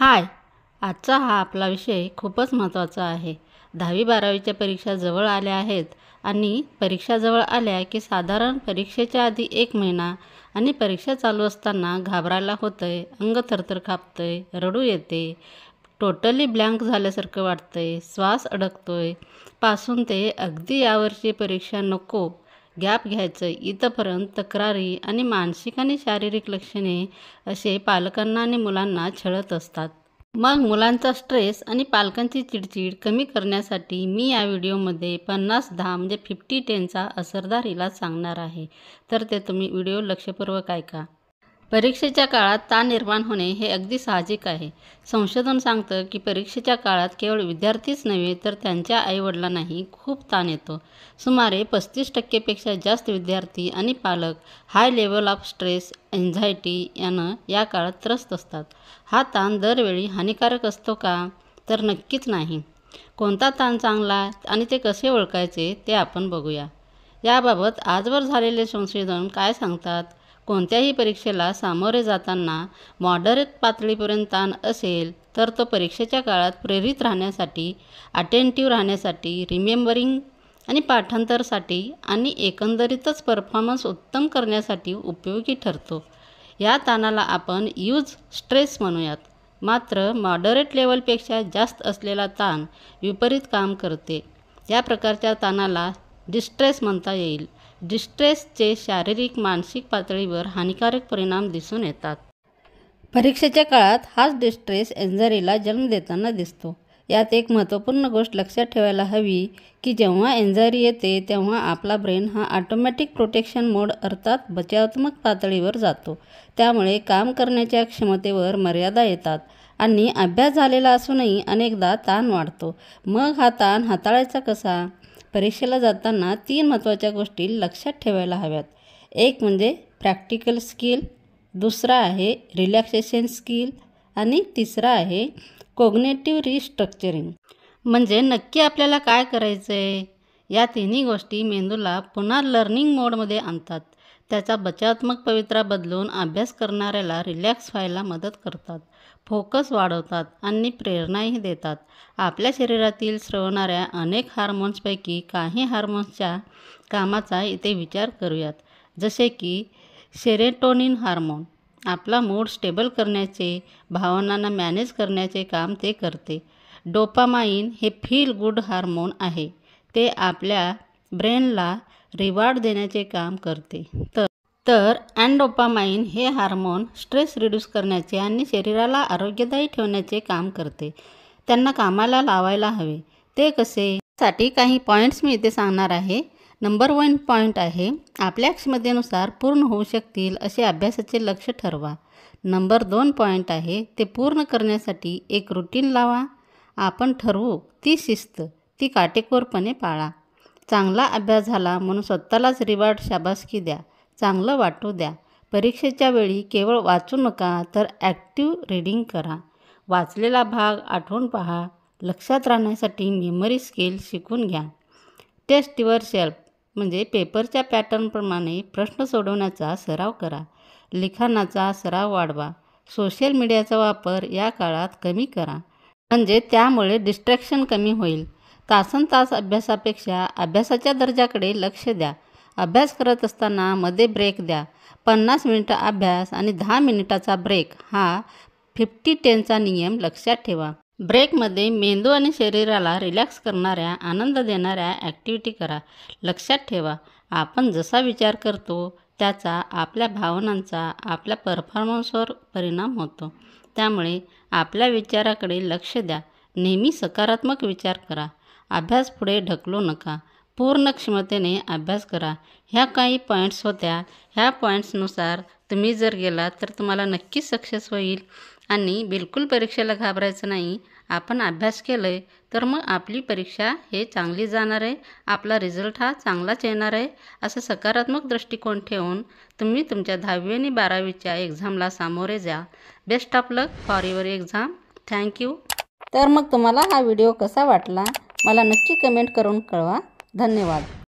हाय आजचा हा आपला विषय खूपच महत्त्वाचा आहे दहावी बारावीच्या परीक्षा जवळ आल्या आहेत आणि परीक्षा जवळ आल्या की साधारण परीक्षेच्या आधी एक महिना आणि परीक्षा चालू असताना घाबरायला होतं आहे अंग थरथर खापतं आहे रडू येते टोटली ब्लँक झाल्यासारखं वाटतं आहे श्वास अडकतो आहे पासून ते अगदी यावरची परीक्षा नको गॅप घ्यायचं इथंपर्यंत तक्रारी आणि मानसिक आणि शारीरिक लक्षणे असे पालकांना आणि मुलांना छळत असतात मग मुलांचा स्ट्रेस आणि पालकांची चिडचिड कमी करण्यासाठी मी या व्हिडिओमध्ये पन्नास दहा म्हणजे फिफ्टी टेनचा असरदार इलाज सांगणार आहे तर ते तुम्ही व्हिडिओ लक्षपूर्वक ऐका परीक्षेच्या काळात ताण निर्माण होणे हे अगदी साहजिक आहे संशोधन सांगतं की परीक्षेच्या काळात केवळ विद्यार्थीच नव्हे तर त्यांच्या आईवडिलांनाही खूप ताण येतो सुमारे पस्तीस टक्केपेक्षा जास्त विद्यार्थी आणि पालक high level of stress anxiety यानं या काळात त्रस्त असतात हा ताण दरवेळी हानिकारक असतो का तर नक्कीच नाही कोणता ताण चांगला आणि ते कसे ओळखायचे ते आपण बघूया याबाबत आजवर झालेले संशोधन काय सांगतात कोणत्याही परीक्षेला सामोरे जाताना मॉडरेट पातळीपर्यंत ताण असेल तर तो परीक्षेच्या काळात प्रेरित राहण्यासाठी अटेंटिव्ह राहण्यासाठी रिमेंबरिंग आणि पाठांतरसाठी आणि एकंदरीतच परफॉर्मन्स उत्तम करण्यासाठी उपयोगी ठरतो या ताणाला आपण यूज स्ट्रेस म्हणूयात मात्र मॉडरेट लेवलपेक्षा जास्त असलेला ताण विपरीत काम करते या प्रकारच्या ताणाला डिस्ट्रेस म्हणता येईल डिस्ट्रेसचे शारीरिक मानसिक पातळीवर हानिकारक परिणाम दिसून येतात परीक्षेच्या काळात हाच डिस्ट्रेस एन्झारीला जन्म देताना दिसतो यात एक महत्त्वपूर्ण गोष्ट लक्षात ठेवायला हवी की जेव्हा एन्झारी येते तेव्हा आपला ब्रेन हा ऑटोमॅटिक प्रोटेक्शन मोड अर्थात बचावात्मक पातळीवर जातो त्यामुळे काम करण्याच्या क्षमतेवर मर्यादा येतात आणि अभ्यास झालेला असूनही अनेकदा ताण वाढतो मग हा ताण हाताळायचा कसा परीक्षेला जाताना तीन महत्त्वाच्या गोष्टी लक्षात ठेवायला हव्यात एक म्हणजे प्रॅक्टिकल स्किल दुसरा आहे रिलॅक्सेशन स्किल आणि तिसरा आहे कोग्नेटिव्ह रिस्ट्रक्चरिंग म्हणजे नक्की आपल्याला काय करायचं आहे या तिन्ही गोष्टी मेंदूला पुन्हा लर्निंग मोडमध्ये आणतात त्याचा बचात्मक पवित्रा बदलून अभ्यास करणाऱ्याला रिलॅक्स व्हायला मदत करतात फोकस वाढवतात आणि प्रेरणाही देतात आपल्या शरीरातील स्रवणाऱ्या अनेक हार्मोन्सपैकी काही हार्मोन्सच्या कामाचा इथे विचार करूयात जसे की सेरेटोनिन हार्मोन आपला मूड स्टेबल करण्याचे भावनांना मॅनेज करण्याचे काम ते करते डोपामाइन हे फील गुड हार्मोन आहे ते आपल्या ब्रेनला रिवार्ड देण्याचे काम करते तर तर अँडोपामाइन हे हार्मोन स्ट्रेस रिड्यूस करण्याचे आणि शरीराला आरोग्यदायी ठेवण्याचे काम करते त्यांना कामाला लावायला हवे ते कसे साठी काही पॉईंट्स मी इथे सांगणार आहे नंबर वन पॉईंट आहे आपल्या क्षमतेनुसार पूर्ण होऊ शकतील असे अभ्यासाचे लक्ष ठरवा नंबर दोन पॉईंट आहे ते पूर्ण करण्यासाठी एक रुटीन लावा आपण ठरवू ती शिस्त ती काटेकोरपणे पाळा चांगला अभ्यास झाला म्हणून स्वतःलाच रिवार्ड शाबासकी द्या चांगलं वाटू द्या परीक्षेच्या वेळी केवळ वाचू नका तर ॲक्टिव्ह रीडिंग करा वाचलेला भाग आठवून पहा लक्षात राहण्यासाठी मेमरी स्किल शिकून घ्या टेस्ट टेस्टवर शेल्फ म्हणजे पेपरच्या पॅटर्नप्रमाणे प्रश्न सोडवण्याचा सराव करा लिखाणाचा सराव वाढवा सोशल मीडियाचा वापर या काळात कमी करा म्हणजे त्यामुळे डिस्ट्रॅक्शन कमी होईल तासन तास अभ्यासापेक्षा अभ्यासाच्या दर्जाकडे लक्ष द्या अभ्यास करत असताना मध्ये ब्रेक द्या पन्नास मिनिटं अभ्यास आणि दहा मिनिटाचा ब्रेक हा फिफ्टी टेनचा नियम लक्षात ठेवा ब्रेकमध्ये मेंदू आणि शरीराला रिलॅक्स करणाऱ्या आनंद देणाऱ्या ॲक्टिव्हिटी करा लक्षात ठेवा आपण जसा विचार करतो त्याचा आपल्या भावनांचा आपल्या परफॉर्मन्सवर परिणाम होतो त्यामुळे आपल्या विचाराकडे लक्ष द्या नेहमी सकारात्मक विचार करा अभ्यास पुढे ढकलू नका पूर्ण क्षमतेने अभ्यास करा ह्या काही पॉईंट्स होत्या ह्या पॉईंट्सनुसार तुम्ही जर गेलात तर तुम्हाला नक्कीच सक्सेस होईल आणि बिलकुल परीक्षेला घाबरायचं नाही आपण अभ्यास केलं आहे तर मग आपली परीक्षा हे चांगली जाणार आहे आपला रिझल्ट हा चांगलाच येणार आहे असं सकारात्मक दृष्टिकोन ठेवून तुम्ही तुमच्या दहावी आणि बारावीच्या एक्झामला सामोरे जा best of luck for your exam thank you तर मग तुम्हाला हा व्हिडिओ कसा वाटला मला नक्की कमेंट करून कळवा धन्यवाद